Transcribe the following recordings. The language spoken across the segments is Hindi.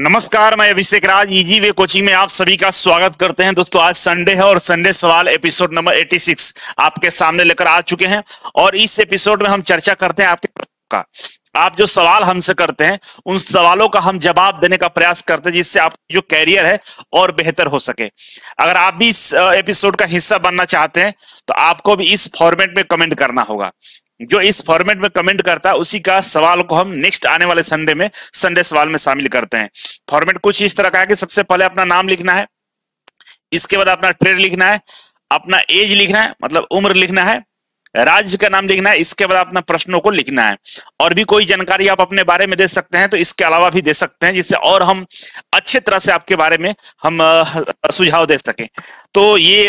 नमस्कार मैं अभिषेक राज ईजी वे कोचिंग में आप सभी का स्वागत करते हैं दोस्तों आज संडे है और संडे सवाल एपिसोड नंबर 86 आपके सामने लेकर आ चुके हैं और इस एपिसोड में हम चर्चा करते हैं आपके का आप जो सवाल हमसे करते हैं उन सवालों का हम जवाब देने का प्रयास करते हैं जिससे आप जो कैरियर है और बेहतर हो सके अगर आप भी इस एपिसोड का हिस्सा बनना चाहते हैं तो आपको भी इस फॉर्मेट में कमेंट करना होगा जो इस फॉर्मेट में कमेंट करता है उसी का सवाल को हम नेक्स्ट आने वाले संडे में संडे सवाल में शामिल करते हैं फॉर्मेट कुछ इस तरह का है कि सबसे पहले अपना नाम लिखना है इसके बाद अपना ट्रेड लिखना है अपना एज लिखना है मतलब उम्र लिखना है राज्य का नाम लिखना है इसके बाद अपना प्रश्नों को लिखना है और भी कोई जानकारी आप अपने बारे में दे सकते हैं तो इसके अलावा भी दे सकते हैं जिससे और हम अच्छे तरह से आपके बारे में हम सुझाव दे सकें तो ये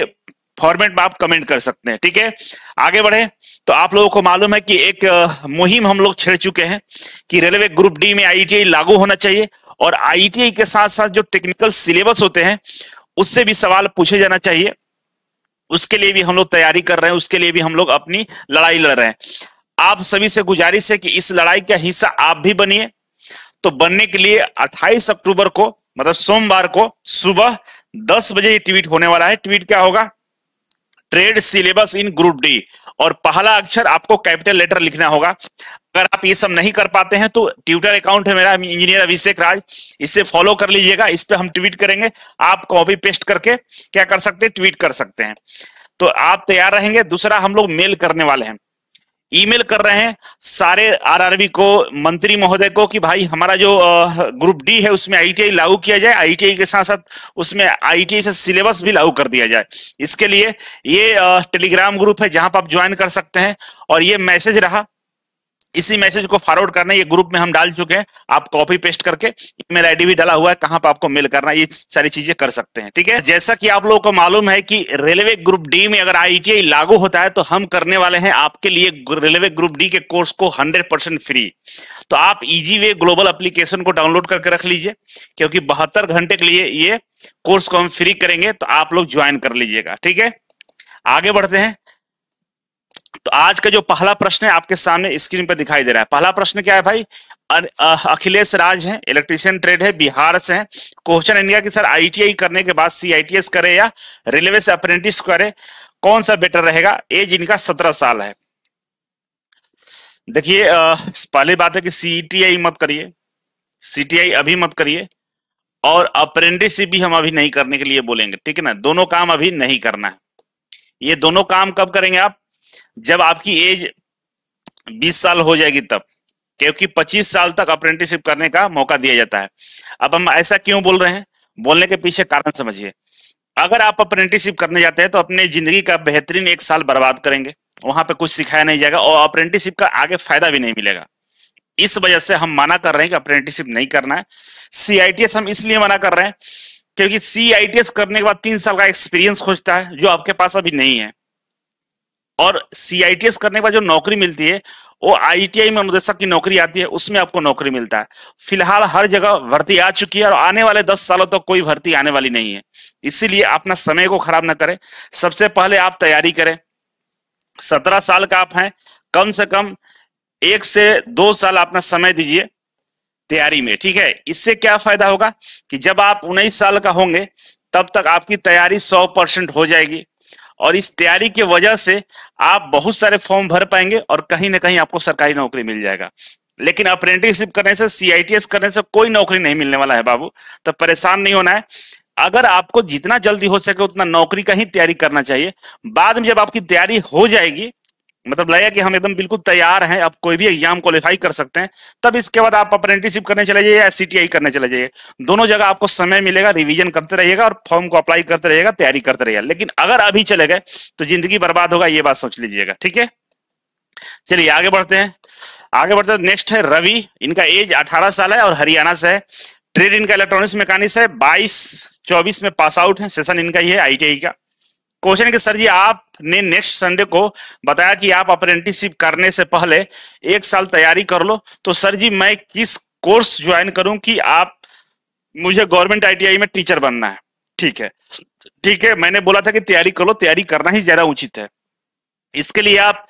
फॉर्मेट में आप कमेंट कर सकते हैं ठीक है आगे बढ़े तो आप लोगों को मालूम है कि एक मुहिम हम लोग छेड़ चुके हैं कि रेलवे ग्रुप डी में आईटीआई लागू होना चाहिए और आईटीआई के साथ साथ जो टेक्निकल सिलेबस होते हैं उससे भी सवाल पूछे जाना चाहिए उसके लिए भी हम लोग तैयारी कर रहे हैं उसके लिए भी हम लोग अपनी लड़ाई लड़ रहे हैं आप सभी से गुजारिश है कि इस लड़ाई का हिस्सा आप भी बनिए तो बनने के लिए 28 अक्टूबर को मतलब सोमवार को सुबह 10 बजे ट्वीट होने वाला है ट्वीट क्या होगा trade syllabus in group D और पहला अक्षर आपको कैपिटल लेटर लिखना होगा अगर आप ये सब नहीं कर पाते हैं तो ट्विटर अकाउंट है मेरा इंजीनियर अभिषेक राज इसे फॉलो कर लीजिएगा इस पर हम ट्वीट करेंगे आप कॉपी पेस्ट करके क्या कर सकते हैं ट्वीट कर सकते हैं तो आप तैयार रहेंगे दूसरा हम लोग मेल करने वाले हैं ईमेल कर रहे हैं सारे आरआरबी को मंत्री महोदय को कि भाई हमारा जो ग्रुप डी है उसमें आईटीआई लागू किया जाए आईटीआई के साथ साथ उसमें आईटीआई से सिलेबस भी लागू कर दिया जाए इसके लिए ये टेलीग्राम ग्रुप है जहां पर आप ज्वाइन कर सकते हैं और ये मैसेज रहा इसी मैसेज को फॉरवर्ड करना ये ग्रुप में हम डाल चुके हैं आप कॉपी पेस्ट करके ईमेल आईडी भी डाला हुआ है कहां पर आपको मेल करना ये सारी चीजें कर सकते हैं ठीक है जैसा कि आप लोगों को मालूम है कि रेलवे ग्रुप डी में अगर आईटीआई e लागू होता है तो हम करने वाले हैं आपके लिए रेलवे ग्रुप डी के कोर्स को हंड्रेड परसेंट फ्री तो आप इजी वे ग्लोबल अप्लीकेशन को डाउनलोड करके रख लीजिए क्योंकि बहत्तर घंटे के लिए ये कोर्स को हम फ्री करेंगे तो आप लोग ज्वाइन कर लीजिएगा ठीक है आगे बढ़ते हैं तो आज का जो पहला प्रश्न है आपके सामने स्क्रीन पर दिखाई दे रहा है पहला प्रश्न क्या है भाई अखिलेश राज हैं इलेक्ट्रीशियन ट्रेड है बिहार से हैं क्वेश्चन इनका कि सर आईटीआई करने के बाद सीआईटीएस करें या रेलवे से अप्रेंटिस करे कौन सा बेटर रहेगा एज इनका सत्रह साल है देखिए पहली बात है कि सीटीआई मत करिए सीटीआई अभी मत करिए और अप्रेंटिसशिप भी हम अभी नहीं करने के लिए बोलेंगे ठीक है ना दोनों काम अभी नहीं करना है ये दोनों काम कब करेंगे आप जब आपकी एज 20 साल हो जाएगी तब क्योंकि 25 साल तक अप्रेंटिसशिप करने का मौका दिया जाता है अब हम ऐसा क्यों बोल रहे हैं बोलने के पीछे कारण समझिए अगर आप अप्रेंटिसशिप करने जाते हैं तो अपने जिंदगी का बेहतरीन एक साल बर्बाद करेंगे वहां पे कुछ सिखाया नहीं जाएगा और अप्रेंटिसशिप का आगे फायदा भी नहीं मिलेगा इस वजह से हम मना कर रहे हैं कि अप्रेंटिसशिप नहीं करना है सीआईटीएस हम इसलिए मना कर रहे हैं क्योंकि सीआईटीएस करने के बाद तीन साल का एक्सपीरियंस खोजता है जो आपके पास अभी नहीं है और सीआईटीएस करने के बाद जो नौकरी मिलती है वो आईटीआई में अनुदेशक की नौकरी आती है उसमें आपको नौकरी मिलता है फिलहाल हर जगह भर्ती आ चुकी है और आने वाले दस सालों तक तो कोई भर्ती आने वाली नहीं है इसीलिए अपना समय को खराब ना करें सबसे पहले आप तैयारी करें सत्रह साल का आप हैं कम से कम एक से दो साल अपना समय दीजिए तैयारी में ठीक है इससे क्या फायदा होगा कि जब आप उन्नीस साल का होंगे तब तक आपकी तैयारी सौ परसेंट हो जाएगी और इस तैयारी की वजह से आप बहुत सारे फॉर्म भर पाएंगे और कहीं ना कहीं आपको सरकारी नौकरी मिल जाएगा लेकिन अप्रेंटिसशिप करने से सीआईटीएस करने से कोई नौकरी नहीं मिलने वाला है बाबू तो परेशान नहीं होना है अगर आपको जितना जल्दी हो सके उतना नौकरी का ही तैयारी करना चाहिए बाद में जब आपकी तैयारी हो जाएगी मतलब लगेगा कि हम एकदम बिल्कुल तैयार हैं अब कोई भी एग्जाम क्वालिफाई कर सकते हैं तब इसके बाद आप अप्रेंटिसिप करने चले जाइए या सी करने चले जाइए दोनों जगह आपको समय मिलेगा रिवीजन करते रहिएगा और फॉर्म को अप्लाई करते रहिएगा तैयारी करते रहिएगा लेकिन अगर अभी चले गए तो जिंदगी बर्बाद होगा ये बात सोच लीजिएगा ठीक है चलिए आगे बढ़ते हैं आगे बढ़ते हैं नेक्स्ट है रवि इनका एज अठारह साल है और हरियाणा से है ट्रेड इनका इलेक्ट्रॉनिक्स मैकेनिक्स है बाईस चौबीस में पास आउट है सेशन इनका ही है आईटीआई का क्वेश्चन कि सर जी आपने नेक्स्ट संडे को बताया कि आप अप्रेंटिसशिप करने से पहले एक साल तैयारी कर लो तो सर जी मैं किस कोर्स ज्वाइन करूं कि आप मुझे गवर्नमेंट आईटीआई में टीचर बनना है ठीक है ठीक है मैंने बोला था कि तैयारी करो तैयारी करना ही ज्यादा उचित है इसके लिए आप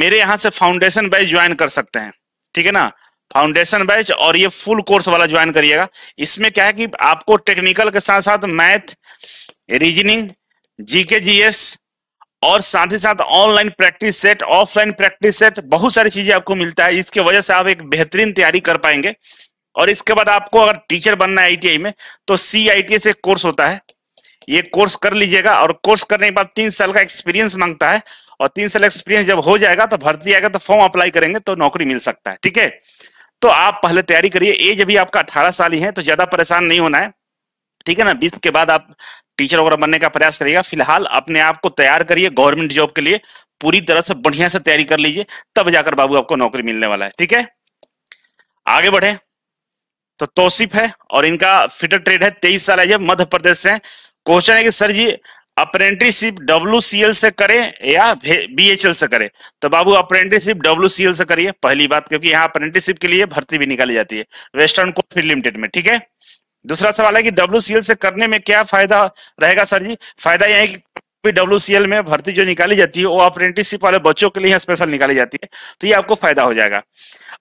मेरे यहाँ से फाउंडेशन बैच ज्वाइन कर सकते हैं ठीक है ना फाउंडेशन बैच और ये फुल कोर्स वाला ज्वाइन करिएगा इसमें क्या है कि आपको टेक्निकल के साथ साथ मैथ रीजनिंग जीके जीएस और साथ ही साथ online practice set offline practice set बहुत सारी चीजें आपको मिलता है इसके वजह से आप एक बेहतरीन तैयारी कर पाएंगे और इसके बाद आपको अगर टीचर बनना है आईटीआई में तो सी आई से कोर्स होता है ये कोर्स कर लीजिएगा और कोर्स करने के बाद तीन साल का एक्सपीरियंस मांगता है और तीन साल एक्सपीरियंस जब हो जाएगा तो भर्ती आएगा तो फॉर्म अप्लाई करेंगे तो नौकरी मिल सकता है ठीक है तो आप पहले तैयारी करिए एज अभी आपका अठारह साल ही है तो ज्यादा परेशान नहीं होना है ठीक है ना बीस के बाद आप टीचर वगैरह बनने का प्रयास करिएगा फिलहाल अपने आप को तैयार करिए गवर्नमेंट जॉब के लिए पूरी तरह से बढ़िया से तैयारी कर लीजिए तब जाकर बाबू आपको नौकरी मिलने वाला है ठीक है आगे बढ़े तो तोसिफ है और इनका फिटर ट्रेड है तेईस साल है मध्य प्रदेश से क्वेश्चन है कि सर जी अप्रेंटिसिप डब्ल्यू से करें या बी से करें तो बाबू अप्रेंटिसिप डब्ल्यू से करिए पहली बात क्योंकि यहाँ अप्रेंटिसिप के लिए भर्ती भी निकाली जाती है वेस्टर्न कोफील्ड लिमिटेड में ठीक है दूसरा सवाल है कि डब्ल्यू से करने में क्या फायदा रहेगा सर जी फायदा यह है कि डब्ल्यू में भर्ती जो निकाली जाती है वो अप्रेंटिसशिप वाले बच्चों के लिए स्पेशल निकाली जाती है तो ये आपको फायदा हो जाएगा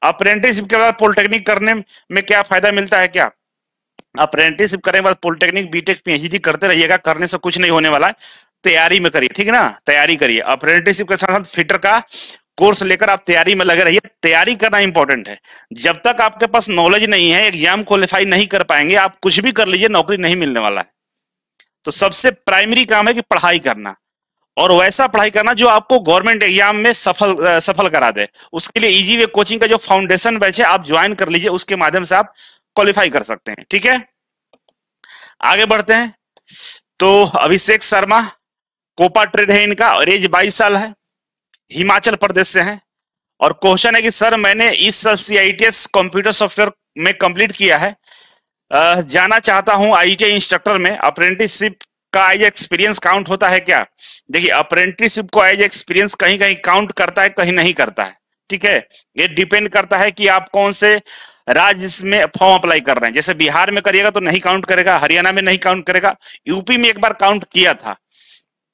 अप्रेंटिसशिप के बाद पॉलिटेक्निक करने में क्या फायदा मिलता है क्या अप्रेंटिसशिप करने के बाद पॉलिटेक्निक बीटेक पीएचडी करते रहिएगा करने से कुछ नहीं होने वाला है तैयारी में करिए ठीक है ना तैयारी करिए अप्रेंटिसशिप के साथ साथ फिटर का कोर्स लेकर आप तैयारी में लगे रहिए तैयारी करना इंपॉर्टेंट है जब तक आपके पास नॉलेज नहीं है एग्जाम क्वालिफाई नहीं कर पाएंगे आप कुछ भी कर लीजिए नौकरी नहीं मिलने वाला है तो सबसे प्राइमरी काम है कि पढ़ाई करना और वैसा पढ़ाई करना जो आपको गवर्नमेंट एग्जाम में सफल सफल करा दे उसके लिए इजी वे कोचिंग का जो फाउंडेशन बैच है आप ज्वाइन कर लीजिए उसके माध्यम से आप क्वालिफाई कर सकते हैं ठीक है आगे बढ़ते हैं तो अभिषेक शर्मा कोपा ट्रेड है इनका और एज बाईस साल है हिमाचल प्रदेश से हैं और क्वेश्चन है कि सर मैंने इस साल सीआईटीएस कंप्यूटर सॉफ्टवेयर में कंप्लीट किया है जाना चाहता हूं आईटीआई इंस्ट्रक्टर में अप्रेंटिसशिप का आई एक्सपीरियंस काउंट होता है क्या देखिए अप्रेंटिसशिप को आई एक्सपीरियंस कहीं कहीं काउंट करता है कहीं नहीं करता है ठीक है ये डिपेंड करता है कि आप कौन से राज्य में फॉर्म अप्लाई कर रहे हैं जैसे बिहार में करिएगा तो नहीं काउंट करेगा हरियाणा में नहीं काउंट करेगा यूपी में एक बार काउंट किया था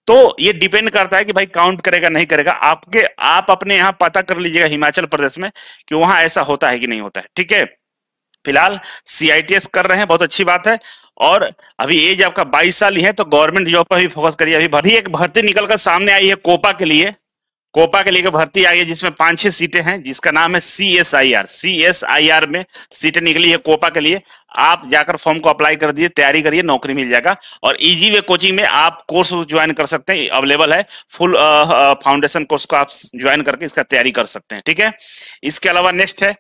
तो ये डिपेंड करता है कि भाई काउंट करेगा नहीं करेगा आपके आप अपने यहां पता कर लीजिएगा हिमाचल प्रदेश में कि वहां ऐसा होता है कि नहीं होता है ठीक है फिलहाल सीआईटीएस कर रहे हैं बहुत अच्छी बात है और अभी एज आपका 22 साल ही है तो गवर्नमेंट जॉब पर भी फोकस करिए अभी भरी एक भर्ती निकल कर सामने आई है कोपा के लिए कोपा के लिए भर्ती आई है जिसमें पांच छह सीटें हैं जिसका नाम है C S I R C S I R में सीटें निकली है कोपा के लिए आप जाकर फॉर्म को अप्लाई कर दिए तैयारी करिए नौकरी मिल जाएगा और इजी e वे कोचिंग में आप कोर्स ज्वाइन कर सकते हैं अवेलेबल है फुल फाउंडेशन कोर्स को आप ज्वाइन करके इसका तैयारी कर सकते हैं ठीक है इसके अलावा नेक्स्ट है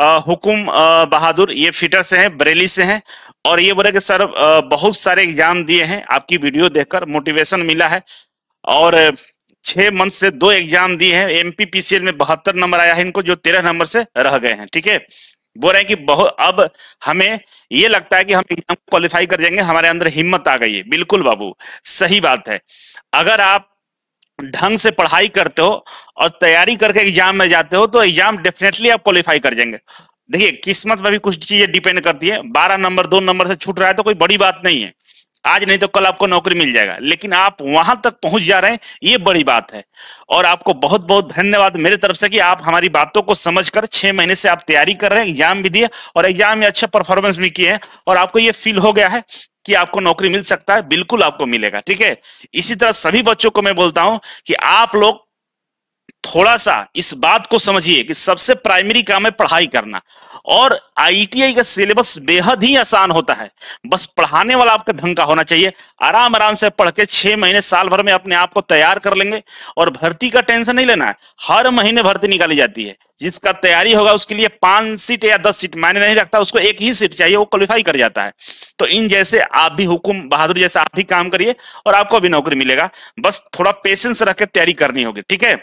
आ, हुकुम आ, बहादुर ये फिटर से हैं बरेली से हैं और ये बोले कि सर बहुत सारे एग्जाम दिए हैं आपकी वीडियो देखकर मोटिवेशन मिला है और छह मंथ से दो एग्जाम दिए हैं एमपीपीसीएल में बहत्तर नंबर आया है इनको जो तेरह नंबर से रह गए हैं ठीक है बोल रहे हैं कि बहुत अब हमें ये लगता है कि हम एग्जाम क्वालिफाई कर जाएंगे हमारे अंदर हिम्मत आ गई है बिल्कुल बाबू सही बात है अगर आप ढंग से पढ़ाई करते हो और तैयारी करके एग्जाम में जाते हो तो एग्जाम डेफिनेटली आप क्वालिफाई कर जाएंगे देखिए किस्मत में भी कुछ चीजें डिपेंड करती है बारह नंबर दो नंबर से छूट रहा है तो कोई बड़ी बात नहीं है आज नहीं तो कल आपको नौकरी मिल जाएगा लेकिन आप वहां तक पहुंच जा रहे हैं ये बड़ी बात है और आपको बहुत बहुत धन्यवाद मेरे तरफ से कि आप हमारी बातों को समझकर छह महीने से आप तैयारी कर रहे हैं एग्जाम भी दिए और एग्जाम में अच्छा परफॉर्मेंस भी किए हैं और आपको ये फील हो गया है कि आपको नौकरी मिल सकता है बिल्कुल आपको मिलेगा ठीक है इसी तरह सभी बच्चों को मैं बोलता हूं कि आप लोग थोड़ा सा इस बात को समझिए कि सबसे प्राइमरी काम है पढ़ाई करना और आईटीआई का सिलेबस बेहद ही आसान होता है बस पढ़ाने वाला आपका ढंग का होना चाहिए आराम आराम से पढ़ के छह महीने साल भर में अपने आप को तैयार कर लेंगे और भर्ती का टेंशन नहीं लेना है हर महीने भर्ती निकाली जाती है जिसका तैयारी होगा उसके लिए पांच सीट या दस सीट मायने नहीं रखता उसको एक ही सीट चाहिए वो क्वालिफाई कर जाता है तो इन जैसे आप भी हुकुम बहादुर जैसे आप भी काम करिए और आपको भी नौकरी मिलेगा बस थोड़ा पेशेंस रख के तैयारी करनी होगी ठीक है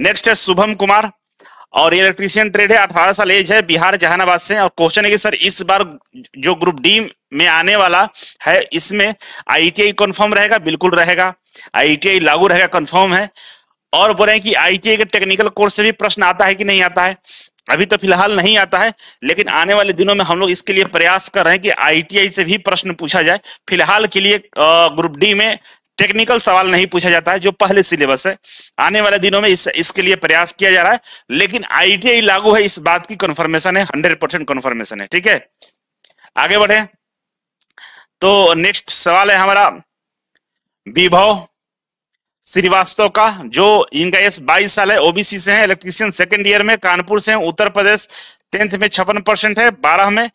नेक्स्ट है शुभम कुमार और इलेक्ट्रीशियन ट्रेड है अठारह साल एज है बिहार जहानाबाद से और क्वेश्चन है कि सर इस बार जो ग्रुप डी में आने वाला है इसमें आईटीआई कंफर्म रहेगा बिल्कुल रहेगा आईटीआई लागू रहेगा कंफर्म है और बोल रहे हैं कि आईटीआई के टेक्निकल कोर्स से भी प्रश्न आता है कि नहीं आता है अभी तो फिलहाल नहीं आता है लेकिन आने वाले दिनों में हम लोग इसके लिए प्रयास कर रहे हैं कि आईटीआई से भी प्रश्न पूछा जाए फिलहाल के लिए ग्रुप डी में टेक्निकल सवाल नहीं पूछा जाता है जो पहले सिलेबस है आने वाले दिनों में इस, इसके लिए प्रयास किया जा रहा है लेकिन आईटीआई लागू है इस बात की कन्फर्मेशन है हंड्रेड परसेंट कन्फर्मेशन है ठीक है आगे बढ़े तो नेक्स्ट सवाल है हमारा विभव श्रीवास्तव का जो इनका एस बाईस साल है ओबीसी से है इलेक्ट्रीशियन सेकेंड ईयर में कानपुर से है उत्तर प्रदेश टेंथ में छप्पन परसेंट है बारह में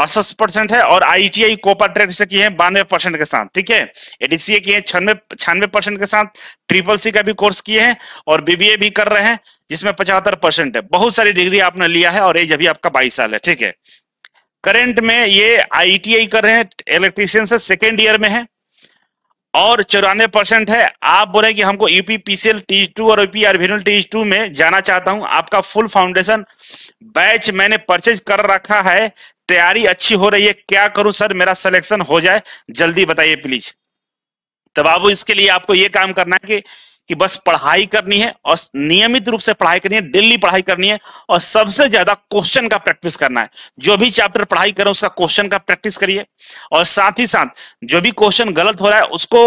अड़सठ परसेंट है और आई टी आईटीआई कोपाट्रेक से किए हैं बानवे परसेंट के साथ ठीक है एडीसीए किए है छानवे छियानवे परसेंट के साथ ट्रिपल सी का भी कोर्स किए हैं और बीबीए भी कर रहे हैं जिसमें पचहत्तर परसेंट है बहुत सारी डिग्री आपने लिया है और एज अभी आपका बाईस साल है ठीक है करेंट में ये आईटीआई कर रहे हैं इलेक्ट्रीशियन से सेकेंड ईयर में है और चौरानवे परसेंट है आप बोले कि हमको यूपी पीसीएल टीज टू और यूपी आरवीनल टीज टू में जाना चाहता हूं आपका फुल फाउंडेशन बैच मैंने परचेज कर रखा है तैयारी अच्छी हो रही है क्या करूं सर मेरा सिलेक्शन हो जाए जल्दी बताइए प्लीज तो बाबू इसके लिए आपको ये काम करना है कि कि बस पढ़ाई करनी है और नियमित रूप से पढ़ाई करनी है डेली पढ़ाई करनी है और सबसे ज्यादा क्वेश्चन का प्रैक्टिस करना है जो भी चैप्टर पढ़ाई करें उसका क्वेश्चन का प्रैक्टिस करिए और साथ ही साथ जो भी क्वेश्चन गलत हो रहा है उसको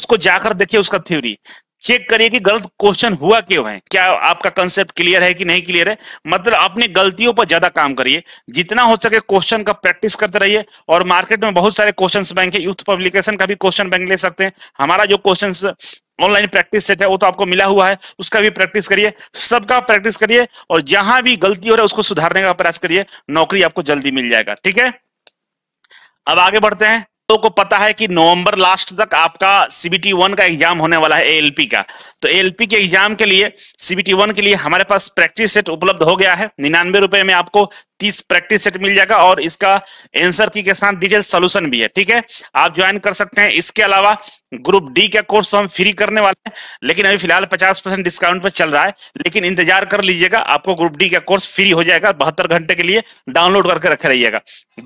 उसको जाकर देखिए उसका थ्योरी चेक करिए कि गलत क्वेश्चन हुआ क्यों है क्या आपका कंसेप्ट क्लियर है कि नहीं क्लियर है मतलब अपनी गलतियों पर ज्यादा काम करिए जितना हो सके क्वेश्चन का प्रैक्टिस करते रहिए और मार्केट में बहुत सारे क्वेश्चन बैंक है यूथ पब्लिकेशन का भी क्वेश्चन बैंक ले सकते हैं हमारा जो क्वेश्चन ऑनलाइन प्रैक्टिस सेट है वो तो आपको मिला हुआ है उसका भी प्रैक्टिस करिए सबका प्रैक्टिस करिए और जहां भी गलती हो रहा है उसको सुधारने का प्रयास करिए नौकरी आपको जल्दी मिल जाएगा ठीक है अब आगे बढ़ते हैं लोगों तो को पता है कि नवंबर लास्ट तक आपका सीबीटी वन का एग्जाम होने वाला है एएलपी का तो एएलपी के एग्जाम के लिए सीबीटी वन के लिए हमारे पास प्रैक्टिस सेट उपलब्ध हो गया है निन्यानवे रुपए में आपको तीस प्रैक्टिस सेट मिल जाएगा और इसका आंसर की के साथ डिटेल सोल्यूशन भी है ठीक है आप ज्वाइन कर सकते हैं इसके अलावा ग्रुप डी का कोर्स हम फ्री करने वाले हैं लेकिन अभी फिलहाल 50 डिस्काउंट पर चल रहा है लेकिन इंतजार कर लीजिएगा आपको ग्रुप डी का कोर्स फ्री हो जाएगा बहत्तर घंटे के लिए डाउनलोड करके रखे रहिएगा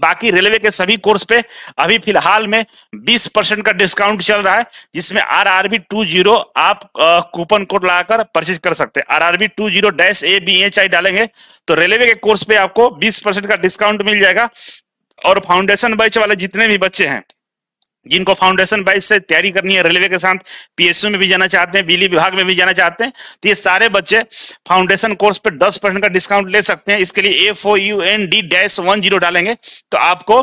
बाकी रेलवे के सभी कोर्स पे अभी फिलहाल साल में 20 परसेंट का डिस्काउंट चल रहा है जिसमें R R B two zero आप कूपन कोड लाकर परचेज कर सकते हैं R R B two zero dash A B H I डालेंगे तो रेलवे के कोर्स पे आपको 20 परसेंट का डिस्काउंट मिल जाएगा और फाउंडेशन बैच वाले जितने भी बच्चे हैं जिनको फाउंडेशन बैच से तैयारी करनी है रेलवे के साथ पीएसयू में भी जाना चाहते हैं बिजली विभाग में भी जाना चाहते हैं तो ये सारे बच्चे फाउंडेशन कोर्स पे 10 परसेंट का डिस्काउंट ले सकते हैं इसके लिए F O U N D dash one zero डालेंगे तो आपको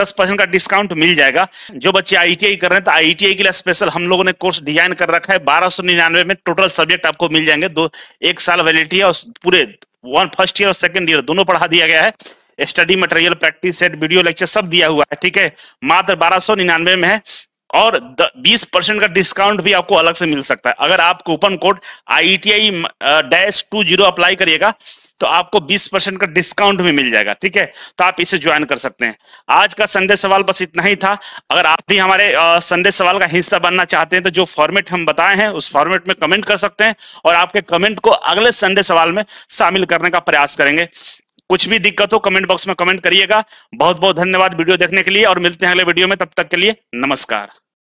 दस परसेंट का डिस्काउंट मिल जाएगा जो बच्चे आईटीआई कर रहे हैं तो आईटीआई के लिए स्पेशल हम लोगों ने कोर्स डिजाइन कर रखा है बारह सौ निन्यानवे में टोटल सब्जेक्ट आपको मिल जाएंगे दो एक साल वैलिडिटी है और पूरे वन फर्स्ट ईयर और सेकेंड ईयर दोनों पढ़ा दिया गया है study material practice set video lecture सब दिया हुआ है ठीक है मात्र बारह सौ निन्यानवे में है और बीस परसेंट का डिस्काउंट भी आपको अलग से मिल सकता है अगर आप coupon code I T I dash two zero apply करिएगा तो आपको 20 परसेंट का डिस्काउंट भी मिल जाएगा ठीक है तो आप इसे ज्वाइन कर सकते हैं आज का संडे सवाल बस इतना ही था अगर आप भी हमारे संडे सवाल का हिस्सा बनना चाहते हैं तो जो फॉर्मेट हम बताए हैं उस फॉर्मेट में कमेंट कर सकते हैं और आपके कमेंट को अगले संडे सवाल में शामिल करने का प्रयास करेंगे कुछ भी दिक्कत हो कमेंट बॉक्स में कमेंट करिएगा बहुत बहुत धन्यवाद वीडियो देखने के लिए और मिलते हैं अगले वीडियो में तब तक के लिए नमस्कार